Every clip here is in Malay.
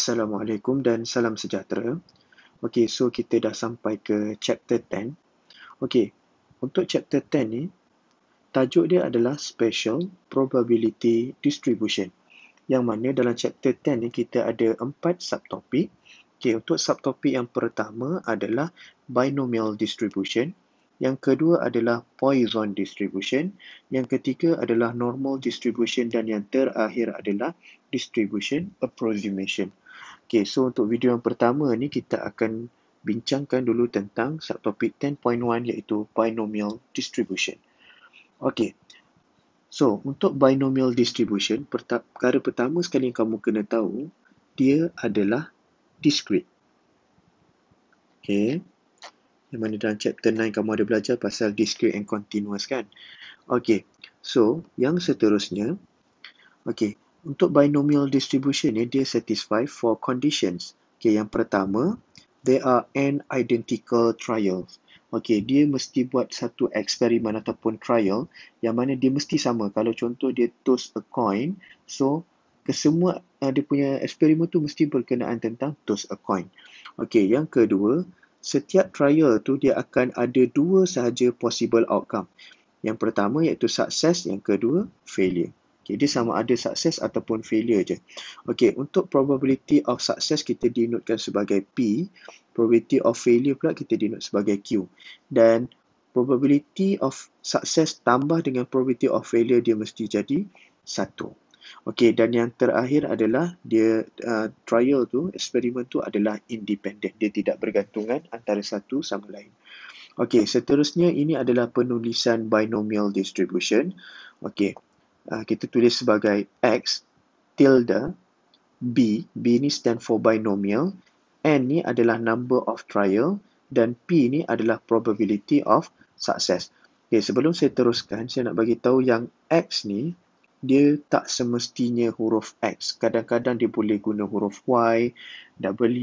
Assalamualaikum dan salam sejahtera. Okey, so kita dah sampai ke chapter 10. Okey, untuk chapter 10 ni tajuk dia adalah special probability distribution. Yang mana dalam chapter 10 ni kita ada 4 subtopik. Okey, untuk subtopik yang pertama adalah binomial distribution, yang kedua adalah Poisson distribution, yang ketiga adalah normal distribution dan yang terakhir adalah distribution approximation. Okay, so untuk video yang pertama ni kita akan bincangkan dulu tentang subtopik 10.1 iaitu binomial distribution. Okay, so untuk binomial distribution, perkara pertama sekali yang kamu kena tahu, dia adalah discrete. Okay, di mana dalam chapter 9 kamu ada belajar pasal discrete and continuous kan? Okay, so yang seterusnya, okay, untuk binomial distribution ni dia satisfy four conditions. Okay, yang pertama, there are n identical trials. Okay, dia mesti buat satu eksperimen ataupun trial yang mana dia mesti sama. Kalau contoh dia toss a coin, so kesemua uh, dia punya eksperimen tu mesti berkenaan tentang toss a coin. Okay, yang kedua, setiap trial tu dia akan ada dua sahaja possible outcome. Yang pertama iaitu success, yang kedua failure. Okay, dia sama ada sukses ataupun failure je. Okay, untuk probability of success kita denotekan sebagai P. Probability of failure pula kita denote sebagai Q. Dan probability of success tambah dengan probability of failure dia mesti jadi 1. Okay, dan yang terakhir adalah dia uh, trial tu, eksperimen tu adalah independent. Dia tidak bergantungan antara satu sama lain. Okay, seterusnya ini adalah penulisan binomial distribution. Okay. Ah, kita tulis sebagai x tilde b, b ni stand for binomial, n ni adalah number of trial dan p ni adalah probability of success. Okay, sebelum saya teruskan, saya nak bagi tahu yang x ni dia tak semestinya huruf x. Kadang-kadang dia boleh guna huruf y,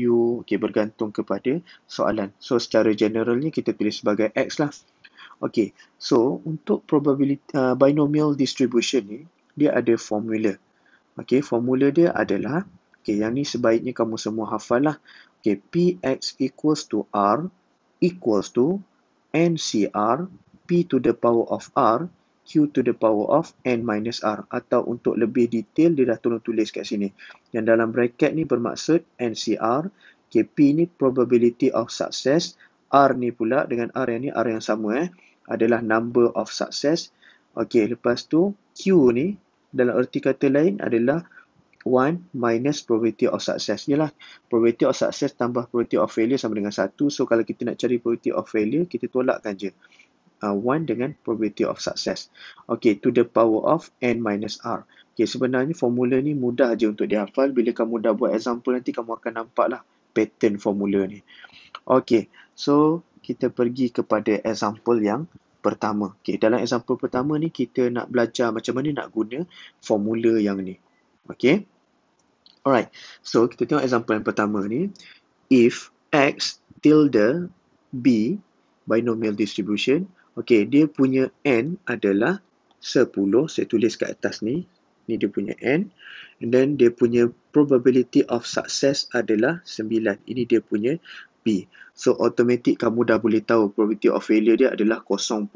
w, okay, bergantung kepada soalan. So secara generalnya kita tulis sebagai x lah. Okay, so untuk probability uh, binomial distribution ni, dia ada formula. Okay, formula dia adalah, okay, yang ni sebaiknya kamu semua hafal lah. Okay, Px equals to R equals to NCR P to the power of R Q to the power of N minus R. Atau untuk lebih detail, dia dah tolong tulis kat sini. Yang dalam bracket ni bermaksud NCR. Okay, P ni probability of success R ni pula dengan R yang ni R yang sama eh adalah number of success. Okey, lepas tu Q ni dalam erti kata lain adalah 1 minus probability of success. Yalah, probability of success tambah probability of failure sama dengan 1. So kalau kita nak cari probability of failure, kita tolakkan je. 1 uh, ah, dengan probability of success. Okey, to the power of n minus r. Okey, sebenarnya formula ni mudah je untuk dihafal. Bila kamu dah buat example nanti kamu akan nampaklah pattern formula ni. Okey, So, kita pergi kepada example yang pertama. Okay, dalam example pertama ni, kita nak belajar macam mana nak guna formula yang ni. Okay. Alright. So, kita tengok example yang pertama ni. If X tilde B binomial distribution, okay, dia punya N adalah 10. Saya tulis kat atas ni. Ni dia punya N. And then, dia punya probability of success adalah 9. Ini dia punya So automatic kamu dah boleh tahu probability of failure dia adalah 0.1.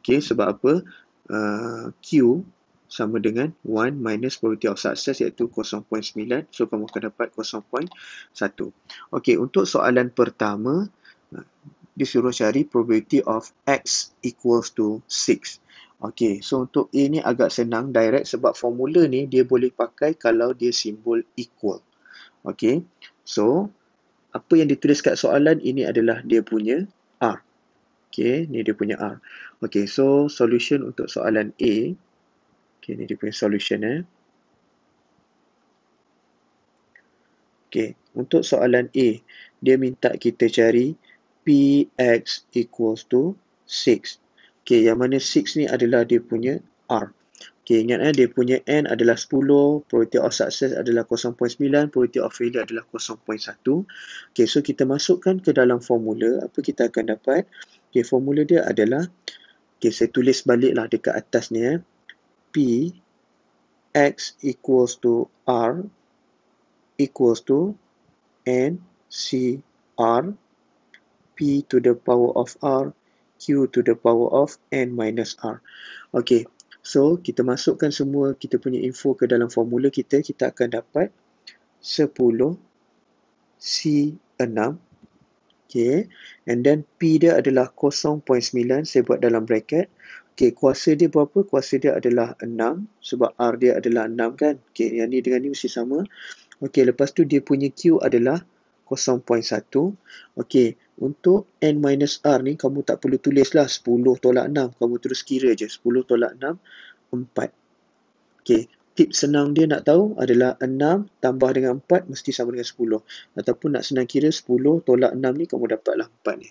Okay sebab apa? Uh, Q sama dengan 1 minus probability of success iaitu 0.9. So kamu akan dapat 0.1. Okay untuk soalan pertama, disuruh cari probability of X equals to 6. Okey, so untuk A ni agak senang direct sebab formula ni dia boleh pakai kalau dia simbol equal. Okey, so apa yang ditulis kat soalan ini adalah dia punya R. Okey, ni dia punya R. Okey, so solution untuk soalan A. Okey, ni dia punya solution eh. Okey, untuk soalan A, dia minta kita cari Px equals to 6. Okey, yang mana 6 ni adalah dia punya R. Okay, ingat eh, dia punya N adalah 10, probability of success adalah 0.9, probability of failure adalah 0.1. Okay, so kita masukkan ke dalam formula, apa kita akan dapat? Okay, formula dia adalah, okay, saya tulis baliklah dekat atas ni eh. P, X equals to R, equals to N, C, R, P to the power of R, Q to the power of N minus R. Okay, So, kita masukkan semua kita punya info ke dalam formula kita, kita akan dapat 10 C6. Okay. And then P dia adalah 0.9. Saya buat dalam bracket. Okay. Kuasa dia berapa? Kuasa dia adalah 6. Sebab R dia adalah 6 kan? Okay. Yang ni dengan ni mesti sama. Okay. Lepas tu dia punya Q adalah 0.9. 0.1. Okey, untuk n minus r ni kamu tak perlu tulislah 10 tolak 6. Kamu terus kira je 10 tolak 6, 4. Okey, tip senang dia nak tahu adalah 6 tambah dengan 4 mesti sama dengan 10. Ataupun nak senang kira 10 tolak 6 ni kamu dapatlah 4 ni.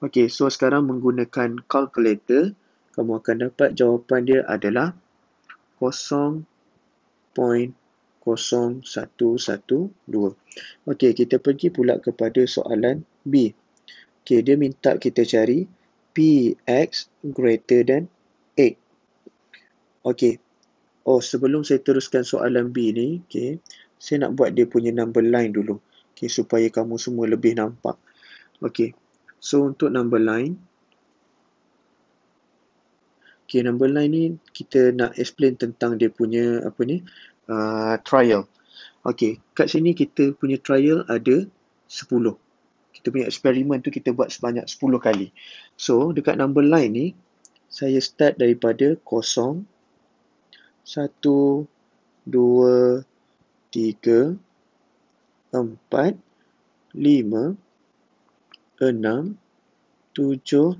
Okey, so sekarang menggunakan calculator, kamu akan dapat jawapan dia adalah 0. 0112. Okey, kita pergi pula kepada soalan B. Okey, dia minta kita cari PX greater than 8. Okey. Oh, sebelum saya teruskan soalan B ni, okey, saya nak buat dia punya number line dulu. Okey, supaya kamu semua lebih nampak. Okey. So, untuk number line Okay, number line ni kita nak explain tentang dia punya apa ni, uh, trial. Okey, kat sini kita punya trial ada 10. Kita punya eksperimen tu kita buat sebanyak 10 kali. So, dekat number line ni, saya start daripada kosong, satu, dua, tiga, empat, lima, enam, tujuh,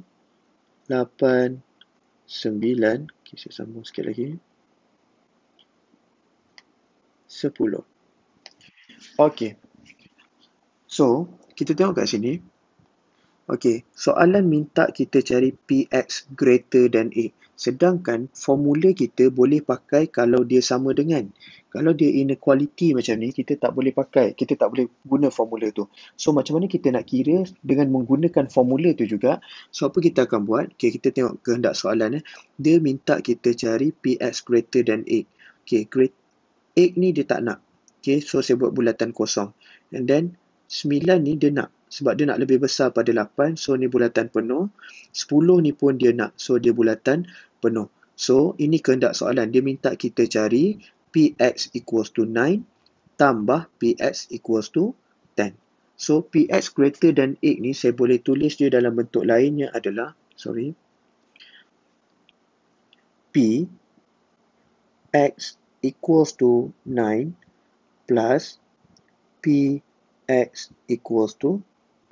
lapan, sembilan. 9, 9, 9, 9, 9, 9, 10. Okey. So, kita tengok kat sini. Okey, soalan minta kita cari Px greater than A. Sedangkan formula kita boleh pakai kalau dia sama dengan. Kalau dia inequality macam ni, kita tak boleh pakai. Kita tak boleh guna formula tu. So, macam mana kita nak kira dengan menggunakan formula tu juga. So, apa kita akan buat? Okey, kita tengok kehendak soalan. Eh. Dia minta kita cari Px greater than A. Okey, greater 8 ni dia tak nak. Okay, so saya buat bulatan kosong. And then, 9 ni dia nak. Sebab dia nak lebih besar pada 8. So, ni bulatan penuh. 10 ni pun dia nak. So, dia bulatan penuh. So, ini kehendak soalan. Dia minta kita cari px equals to 9 tambah px equals to 10. So, px greater than 8 ni saya boleh tulis dia dalam bentuk lainnya adalah, sorry, px equals to 9 plus px equals to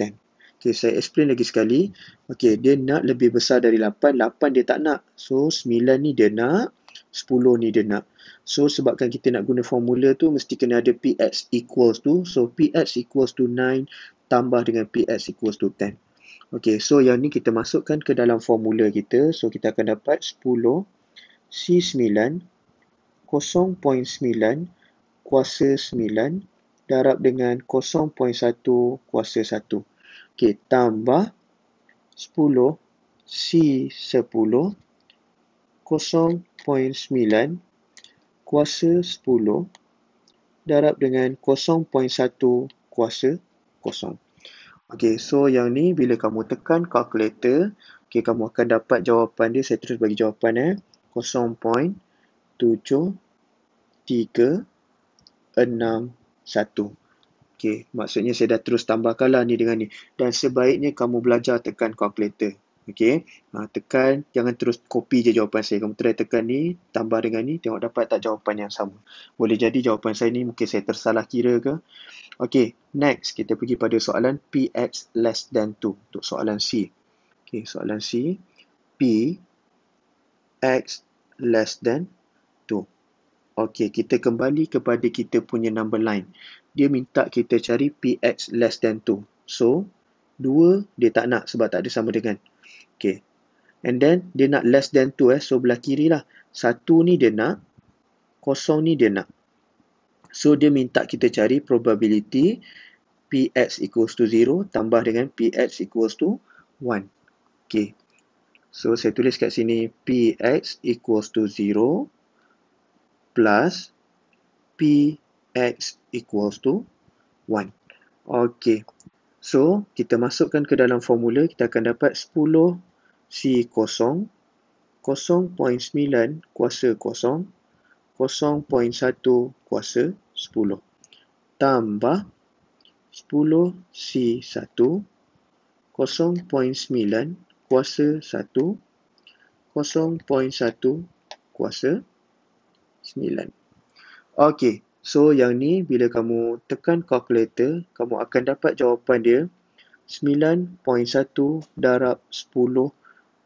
10. Okay, saya explain lagi sekali. Okay, dia nak lebih besar dari 8. 8 dia tak nak. So, 9 ni dia nak. 10 ni dia nak. So, sebabkan kita nak guna formula tu, mesti kena ada px equals to. So, px equals to 9 tambah dengan px equals to 10. Okay, so yang ni kita masukkan ke dalam formula kita. So, kita akan dapat 10 C9 0.9 kuasa 9 darab dengan 0.1 kuasa 1. Okey, tambah 10 C10 0.9 kuasa 10 darab dengan 0.1 kuasa 0. Okey, so yang ni bila kamu tekan kalkulator, okey kamu akan dapat jawapan dia. Saya terus bagi jawapan eh. Okey, maksudnya saya dah terus tambahkanlah ni dengan ni. Dan sebaiknya kamu belajar tekan calculator. Okey, ha, tekan, jangan terus copy je jawapan saya. Kamu try tekan ni, tambah dengan ni, tengok dapat tak jawapan yang sama. Boleh jadi jawapan saya ni mungkin saya tersalah kira ke. Okey, next kita pergi pada soalan PX less than 2 untuk soalan C. Okey, soalan C, P X less than 2 satu. Okey, kita kembali kepada kita punya number line. Dia minta kita cari px less than 2. So, 2 dia tak nak sebab tak ada sama dengan. Okey. And then, dia nak less than 2 eh. So, belah kiri lah. 1 ni dia nak. Kosong ni dia nak. So, dia minta kita cari probability px equals to 0 tambah dengan px equals to 1. Okey. So, saya tulis kat sini px equals to 0 plus p x equals to 1. Okey. So, kita masukkan ke dalam formula, kita akan dapat 10 C kosong, 0.9 kuasa kosong, 0.1 kuasa 10. Tambah 10 C1, 0.9 kuasa 1, 0.1 kuasa 10. 9. Okey, so yang ni bila kamu tekan kalkulator, kamu akan dapat jawapan dia 9.1 darab 10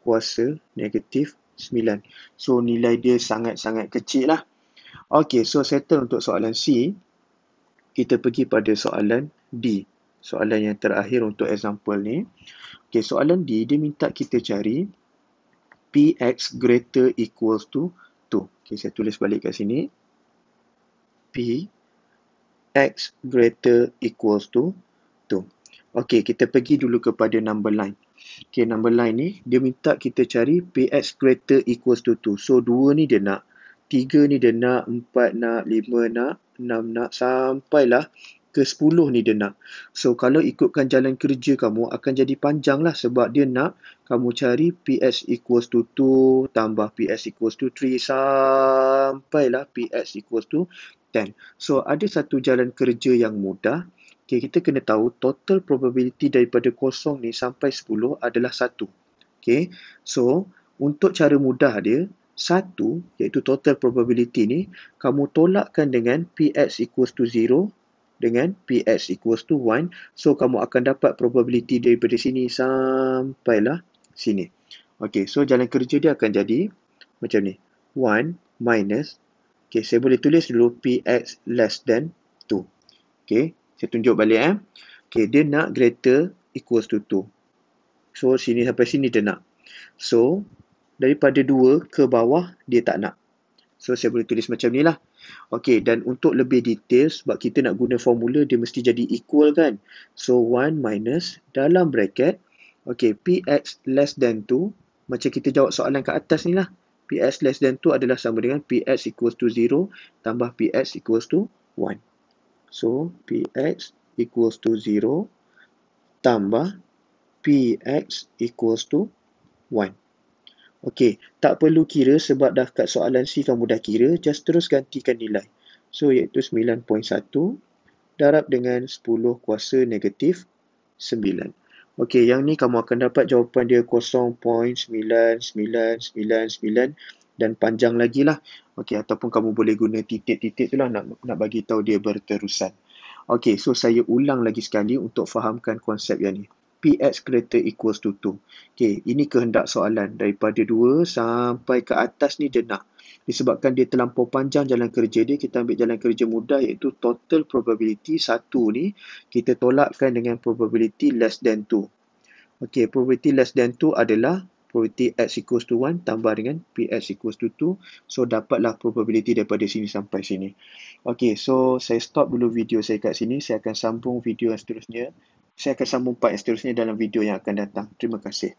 kuasa negatif 9. So nilai dia sangat-sangat kecil lah. Okey, so settle untuk soalan C. Kita pergi pada soalan D. Soalan yang terakhir untuk example ni. Okey, soalan D dia minta kita cari px greater equals to Okay, saya tulis balik kat sini. P x greater equals to 2. Okay, kita pergi dulu kepada number line. Okay, number line ni dia minta kita cari P x greater equals to 2. So 2 ni dia nak, 3 ni dia nak, 4 nak, 5 nak, 6 nak sampailah ke 10 ni dia nak. So kalau ikutkan jalan kerja kamu akan jadi panjang lah sebab dia nak kamu cari PS equals to 2 tambah PS equals to 3 sampailah PS equals to 10. So ada satu jalan kerja yang mudah. Okay, kita kena tahu total probability daripada kosong ni sampai 10 adalah 1. Okay, so untuk cara mudah dia, satu iaitu total probability ni, kamu tolakkan dengan PX equals to 0 dengan px equals to 1. So, kamu akan dapat probability daripada sini sampailah sini. Okay, so jalan kerja dia akan jadi macam ni. 1 minus, okay, saya boleh tulis dulu px less than 2. Okay, saya tunjuk balik eh. Okay, dia nak greater equals to 2. So, sini sampai sini dia nak. So, daripada 2 ke bawah dia tak nak. So, saya boleh tulis macam ni lah. Okey, dan untuk lebih detail sebab kita nak guna formula dia mesti jadi equal kan. So 1 minus dalam bracket okey px less than 2 macam kita jawab soalan kat atas ni lah. px less than 2 adalah sama dengan px equals to 0 tambah px equals to 1. So px equals to 0 tambah px equals to 1. Okey, tak perlu kira sebab dah kat soalan C kamu dah kira, just terus gantikan nilai. So iaitu 9.1 darab dengan 10 kuasa negatif 9. Okey, yang ni kamu akan dapat jawapan dia 0.9999 dan panjang lagi lah. Okey, ataupun kamu boleh guna titik-titik tu lah nak, nak bagi tahu dia berterusan. Okey, so saya ulang lagi sekali untuk fahamkan konsep yang ni px greater equals to 2. Okay, ini kehendak soalan daripada 2 sampai ke atas ni dia nak. Disebabkan dia terlampau panjang jalan kerja dia, kita ambil jalan kerja mudah iaitu total probability 1 ni kita tolakkan dengan probability less than 2. Okay, probability less than 2 adalah probability x equals to 1 tambah dengan px equals to 2. So, dapatlah probability daripada sini sampai sini. Okay, so saya stop dulu video saya kat sini. Saya akan sambung video yang seterusnya saya akan sambung part yang seterusnya dalam video yang akan datang. Terima kasih.